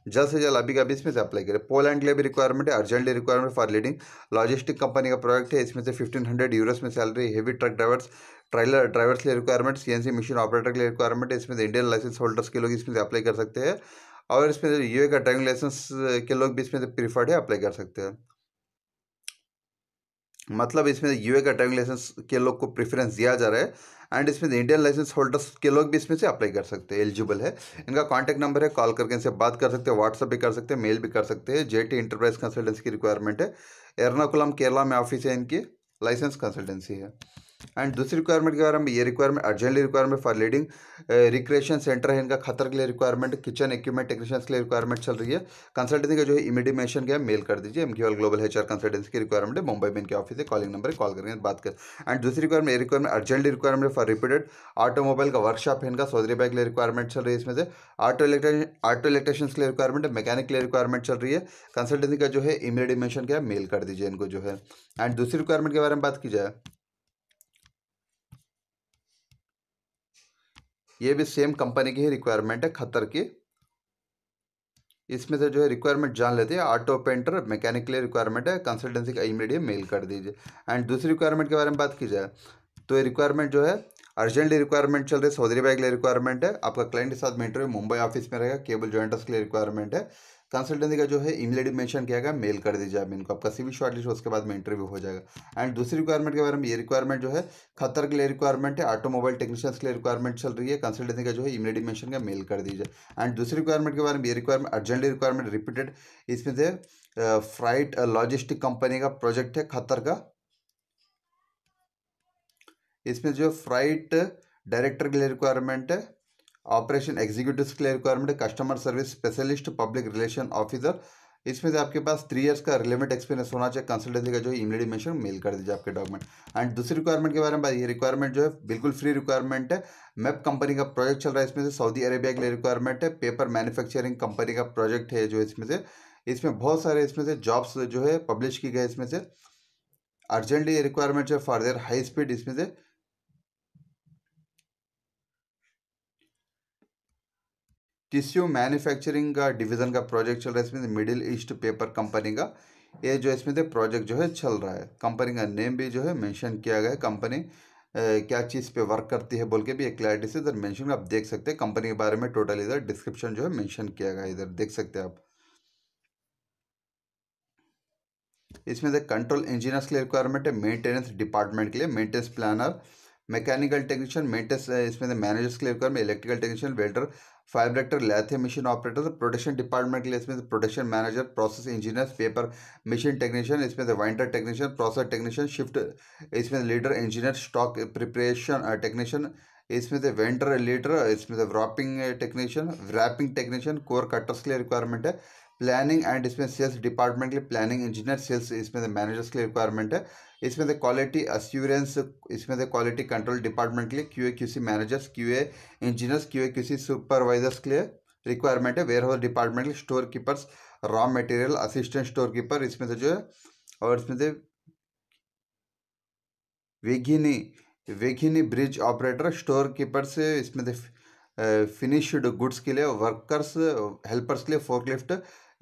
जल्द से जल्द अभी का अभी इसमें से अप्लाई करें पोलैंड के लिए भी रिक्वायरमेंट है urgently requirement for leading logistic company का प्रोडक्ट है इसमें से फिफ्टीन हंड्रेड यूरोस में salary heavy truck drivers trailer drivers के लिए रिक्वायरमेंट सी मशीन ऑपरेटर के लिए रिक्वायरमेंट है इसमें से इंडियन लाइसेंस होल्डर्स के लोग इसमें से अप्लाई कर सकते हैं और इसमें यूए का ड्राइविंग लाइसेंस के लोग भी इसमें से प्रीफर्ड है अप्लाई कर सकते हैं मतलब इसमें यूए का ड्राइविंग लाइसेंस के लोग को प्रेफरेंस दिया जा रहा है एंड इसमें इंडियन लाइसेंस होल्डर्स के लोग भी इसमें से अप्लाई कर सकते हैं एलिजिबल है इनका कॉन्टैक्ट नंबर है कॉल करके इनसे बात कर सकते हैं व्हाट्सअप भी कर सकते हैं मेल भी कर सकते हैं जेटी इंटरप्राइज कंसल्टेंसी की रिक्वायरमेंट है एर्नाकुलम केरला में ऑफिस है इनकी लाइसेंस कंसल्टेंसी है एंड दूसरी रिक्वायरमेंट के बारे में ये requirement urgently requirement for leading recreation centre है इनका खतर के लिए रिक्वायरमेंट किचन इक्विपमेंट टेक्नीशियंस के लिए रिक्वायरमेंट चल रही है कंसल्टेंसी का जो है इमीडियमेशन मेंशन किया मेल कर दीजिए M global H R consultancy की रिक्वायरमेंट है मुंबई में इनके ऑफिस है कॉलिंग नंबर कॉल करेंगे बात कर एंड दूसरी requirement requirement urgently requirement for repeated automobile का वर्कशॉप है इनका बाइक के लिए रिक्वायरमेंट चल रही है इसमें से ऑटो इलेक्ट्रिक ऑटो इलेक्ट्रिशियन के लिए रिक्वायरमेंट है मैकेनिक के लिए रिक्वायरमेंट चल रही है कंसल्टेंसी का जो है इमीडियमेशन क्या मेल कर दीजिए इनको जो है एंड दूसरी रिक्वायरमेंट के बारे में बात की जाए ये भी सेम कंपनी की ही रिक्वायरमेंट है खतर की इसमें से जो है रिक्वायरमेंट जान लेते हैं ऑटो पेंटर लिए रिक्वायरमेंट है कंसल्टेंसी का ई मेल कर दीजिए एंड दूसरी रिक्वायरमेंट के बारे में बात की जाए तो ये रिक्वायरमेंट जो है अर्जेंटली रिक्वायरमेंट चल रही है सौधरी बाइक के लिए रिक्वायरमेंट है आपका क्लाइंट के साथ मेंटर मुंबई ऑफिस में रहेगा केबल ज्वाइंटर्स के लिए रिक्वायरमेंट है कंसल्टेंसी का जो है ईमेल मेंशन किया गया मेल कर दीजिए आप इनको आपका सीवी शॉर्ट लिस्ट उसके बाद में इंटरव्यू हो जाएगा एंड दूसरी रिक्वायरमेंट के बारे में ये रिक्वायरमेंट जो है खतर के लिए रिक्वायरमेंट है ऑटोमोबाइल टेक्नीशियंस के लिए रिक्वायरमेंट चल रही है कंसल्टेंसी का जो है ईमेल मेंशन का मेल कर दीजिए एंड दूसरी रिक्वायरमेंट के बारे में ये रिक्वायरमेंट अर्जेंटली रिक्वायरमेंट रिपीटेड इसमें से फ्राइट लॉजिस्टिक कंपनी का प्रोजेक्ट है खतर का इसमें जो फ्राइट डायरेक्टर के लिए रिक्वायरमेंट है ऑपरेशन एग्जीक्यूटिव के लिए रिक्वायरमेंट है customer service specialist public relation officer इसमें से आपके पास थ्री इयर्स का रिलेवेंट एक्सपीरियंस होना चाहिए कंसल्टेंसी का जो इमीडिएट मेंशन मेल कर दीजिए आपके डॉक्यूमेंट एंड दूसरी रिक्वायरमेंट के बारे में ये रिक्वायरमेंट जो है बिल्कुल फ्री रिक्वायरमेंट है मैप कंपनी का प्रोजेक्ट चल रहा है इसमें से सऊदी अरेबिया के लिए रिक्वायरमेंट है पेपर मैन्युफैक्चरिंग कंपनी का प्रोजेक्ट है जो इसमें से इसमें बहुत सारे इसमें से जॉब्स जो है पब्लिश की गए इसमें से अर्जेंटली रिक्वायरमेंट है फॉर हाई स्पीड इसमें से टिश्यू मैन्युफैक्चरिंग का डिवीज़न का प्रोजेक्ट चल रहा है इसमें मिडिल ईस्ट पेपर कंपनी का ये जो इसमें से प्रोजेक्ट जो है चल रहा है कंपनी का नेम भी जो है मेंशन किया गया है कंपनी क्या चीज़ पे वर्क करती है बोल के भी एक क्लैरिटी से इधर मेंशन आप देख सकते हैं कंपनी के बारे में टोटल इधर डिस्क्रिप्शन जो है मेंशन किया गया इधर देख सकते हैं आप इसमें से कंट्रोल इंजीनियर्स के लिए रिक्वायरमेंट है मेंटेनेंस डिपार्टमेंट के लिए maintenance planner mechanical technician maintenance इसमें से मैनेजर्स के लिए requirement electrical technician welder fire director lathe machine operator तो प्रोडक्शन डिपार्टमेंट के लिए इसमें से production manager process engineer paper machine technician इसमें से winder technician process technician shift इसमें leader engineer stock preparation technician इसमें से वेंटर लीडर इसमें से wrapping technician wrapping technician core cutters के लिए रिक्वायरमेंट है प्लानिंग एंड इसमें सेल्स डिपार्टमेंट के लिए प्लानिंग इंजीनियर सेल्स इसमें से मैनेजर्स के लिए रिक्वायरमेंट है इसमें से क्वालिटी अश्योरेंस इसमें से क्वालिटी कंट्रोल डिपार्टमेंट के लिए Q QA QC managers Q A engineers Q QA QC supervisors के लिए रिक्वायरमेंट है वेयर हाउस डिपार्टमेंट के store keepers raw material assistant store keeper इसमें से जो है और इसमें से वेघिनी वेघिनी ब्रिज ऑपरेटर स्टोर कीपर से इसमें से फिनिश्ड गुड्स के लिए वर्कर्स हेल्पर्स के लिए फोर्कलिफ्ट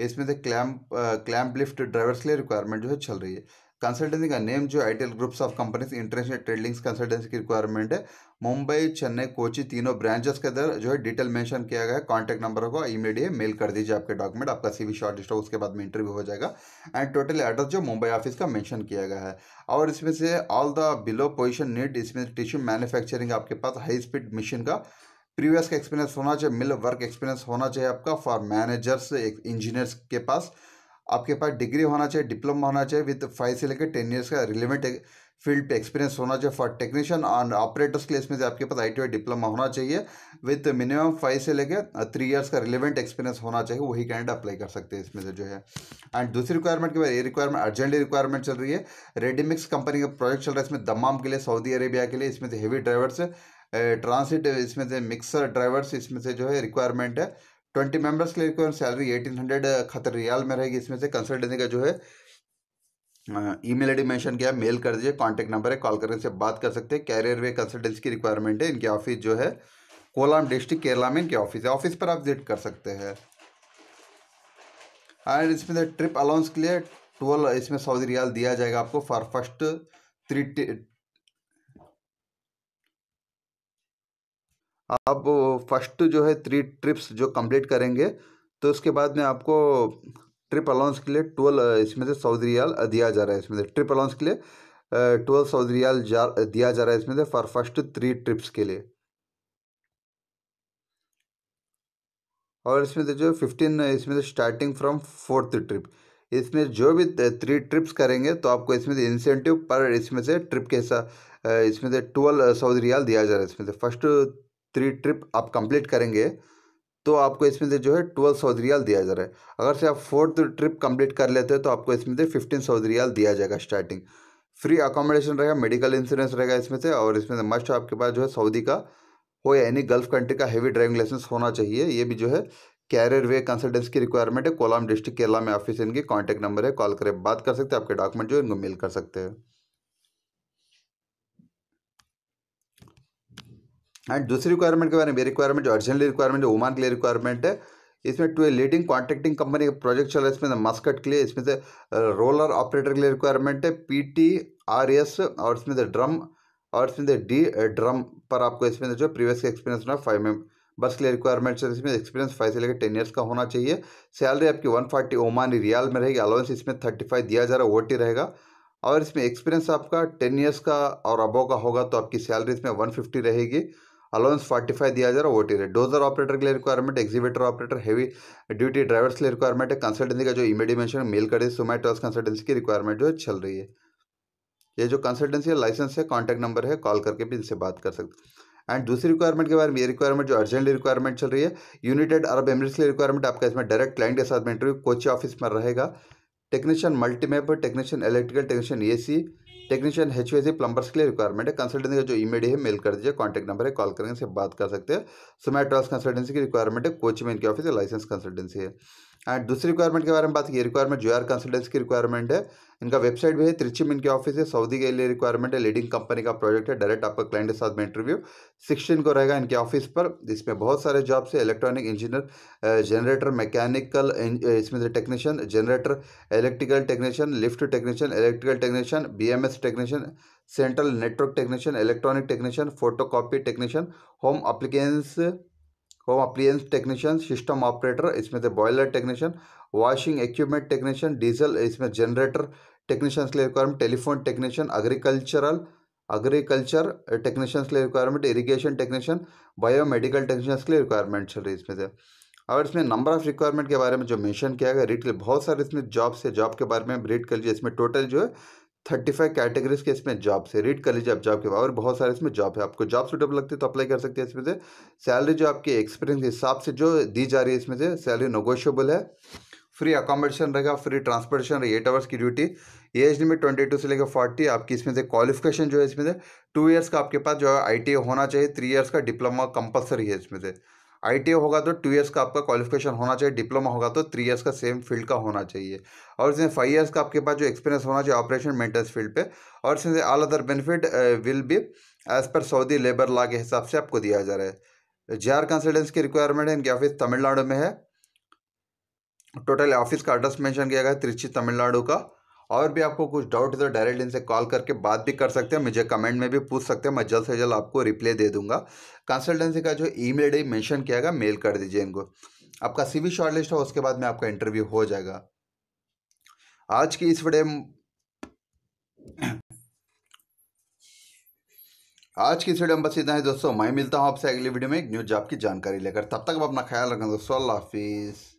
इसमें से क्लैम्प क्लैम्प लिफ्ट ड्राइवर्स के लिए रिक्वायरमेंट जो है चल रही है कंसल्टेंसी का नेम जो ITL groups of companies international tradings consultancy की रिक्वायरमेंट है मुंबई चेन्नई कोची तीनों ब्रांचेस के अंदर जो है डिटेल मेंशन किया गया है कॉन्टैक्ट नंबर को इमीडिएट मेल कर दीजिए आपके डॉक्यूमेंट आपका सीवी शॉर्ट लिस्ट हो उसके बाद में इंटरव्यू हो जाएगा एंड टोटल एड्रेस जो मुंबई ऑफिस का मेंशन किया गया है और इसमें से all the below position need इसमें टिश्यू मैन्युफैक्चरिंग आपके पास हाई स्पीड मशीन का प्रीवियस का एक्सपीरियंस होना चाहिए मिल वर्क एक्सपीरियंस होना चाहिए आपका फॉर मैनेजर्स इंजीनियर्स के पास आपके पास डिग्री होना चाहिए डिप्लोमा होना चाहिए विद फाइव से लेकर टेन ईयर्स का रिलेवेंट फील्ड एक्सपीरियंस होना चाहिए फॉर टेक्नीशियन एंड ऑपरेटर्स के लिए इसमें से आपके पास आई डिप्लोमा होना चाहिए विद मिनिमम फाइव से लेकर थ्री इयर्स का रिलेवेंट एक्सपीरियंस होना चाहिए वही कैंडिडेट अप्लाई कर सकते हैं इसमें से जो है एंड दूसरी रिक्वायरमेंट के बाद ये रिक्वायरमेंट अर्जेंटली रिक्वायरमेंट चल रही है रेडीमिक्स कंपनी का प्रोजेक्ट चल रहा है इसमें दमाम के लिए सऊदी अरेबिया के लिए इसमें से हेवी ड्राइवर्स ट्रांसिट इसमें से मिक्सर ड्राइवर्स इसमें से जो है रिक्वायरमेंट है ट्वेंटी मेंबर्स के लिए सैलरी एटीन हंड्रेड खतर रियाल में रहेगी इसमें से कंसल्टेंसी का जो है ईमेल आईडी मेंशन किया मेल कर दीजिए कांटेक्ट नंबर है कॉल करके से बात कर सकते हैं कैरियर वे कंसल्टेंसी की रिक्वायरमेंट है इनके ऑफिस जो है कोलाम डिस्ट्रिक्ट केरला में इनके ऑफिस है ऑफिस पर आप विजिट कर सकते हैं एंड इसमें से ट्रिप अलाउंस के लिए ट्वेल्व इसमें सऊदी रियाल दिया जाएगा आपको फॉर फर्स्ट थ्री आप फर्स्ट जो है थ्री ट्रिप्स जो कंप्लीट करेंगे तो उसके बाद में आपको ट्रिप अलाउंस के लिए ट्वेल्व इसमें से सऊदी रियाल दिया जा रहा है इसमें से ट्रिप अलाउंस के लिए ट्वेल्व सऊदी रियाल दिया जा रहा है इसमें से फॉर फर्स्ट थ्री ट्रिप्स के लिए और इसमें से जो फिफ्टीन इसमें से स्टार्टिंग फ्रॉम फोर्थ ट्रिप इसमें जो भी थ्री ट्रिप्स करेंगे तो आपको इसमें से इंसेंटिव पर इसमें से ट्रिप के हिसाब इसमें से ट्वेल्व सऊदी रियाल दिया जा रहा है इसमें से फर्स्ट थ्री ट्रिप आप कंप्लीट करेंगे तो आपको इसमें से जो है ट्वेल्व सऊदी रियाल दिया जा रहा है अगर से आप फोर्थ ट्रिप कंप्लीट कर लेते हैं तो आपको इसमें से फिफ्टीन सऊदी रियाल दिया जाएगा स्टार्टिंग फ्री अकोमोडेशन रहेगा मेडिकल इंश्योरेंस रहेगा इसमें से और इसमें से मस्ट आपके पास जो है सऊदी का हो या एनी गल्फ कंट्री का हैवी ड्राइविंग लाइसेंस होना चाहिए ये भी जो है कैरियर वे कंसल्टेंस की रिक्वायरमेंट है कोलाम डिस्ट्रिक्ट केरला में ऑफिस इनकी कॉन्टैक्ट नंबर है कॉल करें बात कर सकते हैं आपके डॉक्यूमेंट जो इनको मेल कर सकते हैं एंड दूसरी रिक्वायरमेंट के बारे में रिक्वायरमेंट जो अर्जेंटली रिक्वायरमेंट जो ओमान के लिए रिक्वायरमेंट है इसमें टू लीडिंग कॉन्ट्रैक्टिंग कंपनी का प्रोजेक्ट चल रहा है इसमें मस्कट के लिए इसमें से रोलर uh, ऑपरेटर के लिए रिक्वायरमेंट है पी टी आर एस और इसमें से ड्रम और इसमें से डी ड्रम uh, पर आपको इसमें से जो प्रीवियस एक्सपीरियंस होना फाइव में बस के लिए रिक्वायरमेंट है इसमें एक्सपीरियंस फाइव से लेकर टेन ईयर्स का होना चाहिए सैलरी आपकी वन फोर्टी ओमान रियाल में रहेगी अलाउंस इसमें थर्टी फाइव दिया जा रहा है ओटी रहेगा और इसमें एक्सपीरियंस आपका टेन ईयर्स का और अबो का होगा तो आपकी सैलरी इसमें वन फिफ्टी रहेगी अलाउंस फोर्टी फाइव दिया जा रहा है ओटी है रेट डोजर ऑपरेटर के लिए requirement excavator operator heavy duty drivers के लिए रिक्वायरमेंट है कंसल्टेंसी का जो इमेडी मेंशन मेल कर सुमाई ट्रस्ट कंसल्टेंसी की रिक्वायरमेंट जो चल रही है ये जो कंसल्टेंसी है लाइसेंस है कॉन्टैक्ट नंबर है कॉल करके भी इनसे बात कर सकते एंड दूसरी रिक्वायरमेंट के बारे में ये रिक्वायरमेंट जो अर्जेंटली रिक्वायरमेंट चल रही है यूनाइटेड अरब के लिए रिक्वायरमेंट आपका इसमें डायरेक्ट क्लाइंट के साथ में इंटरव्यू कोची ऑफिस में रहेगा टेक्नीशियन मल्टीमेप technician electrical technician A technician H V plumbers के लिए रिक्वायरमेंट है कंसल्टेंसी का जो ईमेल है मेल कर दीजिए कॉन्टैक्ट नंबर है कॉल करेंगे से बात कर सकते हैं सुमैट्रास कंसल्टेंसी की रिक्वायरमेंट है कोच में इनकी ऑफिस है लाइसेंस कंसल्टेंसी है एंड दूसरी रिक्वायरमेंट के बारे में बात की रिक्वायरमेंट जो आर कंसल्टेंसी की रिक्वायरमेंट है इनका वेबसाइट भी है त्रिची में इनके ऑफिस है सऊदी के लिए रिक्वायरमेंट है लीडिंग कंपनी का प्रोजेक्ट है डायरेक्ट आपका क्लाइंट के साथ में इंटरव्यू सिक्सटीन को रहेगा इनके ऑफिस पर इसमें बहुत सारे जॉब्स है इलेक्ट्रॉनिक इंजीनियर जनरेटर मैकेनिकल इसमें से technician generator electrical technician lift technician electrical technician B technician central network technician electronic technician photo technician home appliance home appliance technician system operator इसमें थे boiler technician washing equipment technician diesel इसमें generator technicians uh, के लिए रिक्वायरमेंट telephone technician agricultural agriculture technicians के लिए requirement irrigation technician biomedical technicians के लिए रिक्वायरमेंट चल रही इसमें से और इसमें नंबर ऑफ रिक्वायरमेंट के बारे में जो मेंशन किया गया रीड के लिए बहुत सारे इसमें जॉब्स है जॉब के बारे में रीड कर लीजिए इसमें टोटल जो है थर्टी फाइव कैटेगरीज के इसमें जॉब से रीड कर लीजिए आप जॉब के और बहुत सारे इसमें जॉब है आपको जॉब सुटेबल लगती है तो अप्लाई कर सकते हैं इसमें से सैलरी जो आपके एक्सपीरियंस के हिसाब से जो दी जा रही है इसमें से सैलरी नोगोशियबल है फ्री अकोमोडेशन रहेगा फ्री ट्रांसपोर्टेशन रहेगी एट आवर्स की duty age limit twenty two से लेकर फोर्टी आपकी इसमें से क्वालिफिकेशन जो है इसमें से टू ईयर्स का आपके पास जो है आई होना चाहिए थ्री ईयर्स का डिप्लोमा कंपलसरी है इसमें से आई होगा तो टू ईयर्स का आपका क्वालिफिकेशन होना चाहिए डिप्लोमा होगा तो थ्री ईयर्स का सेम फील्ड का होना चाहिए और इसमें फाइव ईयर्स का आपके पास जो एक्सपीरियंस होना चाहिए ऑपरेशन मेंटेनेंस फील्ड पे और इसमें all other benefit will be as per Saudi labour law के हिसाब से आपको दिया जा रहा है जे आर कंसल्टेंस की रिक्वायरमेंट है इनके ऑफिस तमिलनाडु में है टोटल ऑफिस का एड्रेस मैंशन किया गया है त्रिची तमिलनाडु का और भी आपको कुछ डाउट है तो डायरेक्ट इनसे कॉल करके बात भी कर सकते हैं मुझे कमेंट में भी पूछ सकते हैं मैं जल्द से जल्द आपको रिप्लाई दे दूंगा कंसल्टेंसी का जो मेल डी मेंशन किया गया मेल कर दीजिए इनको आपका सीवी शॉर्टलिस्ट है उसके बाद में आपका इंटरव्यू हो जाएगा आज की इस वीडियो आज की इस वीडियो में बस इतना है दोस्तों मैं मिलता हूँ आपसे अगली वीडियो में एक न्यूज जॉब की जानकारी लेकर तब तक आप अपना ख्याल रखें दोस्तों अल्लाह हाफिज़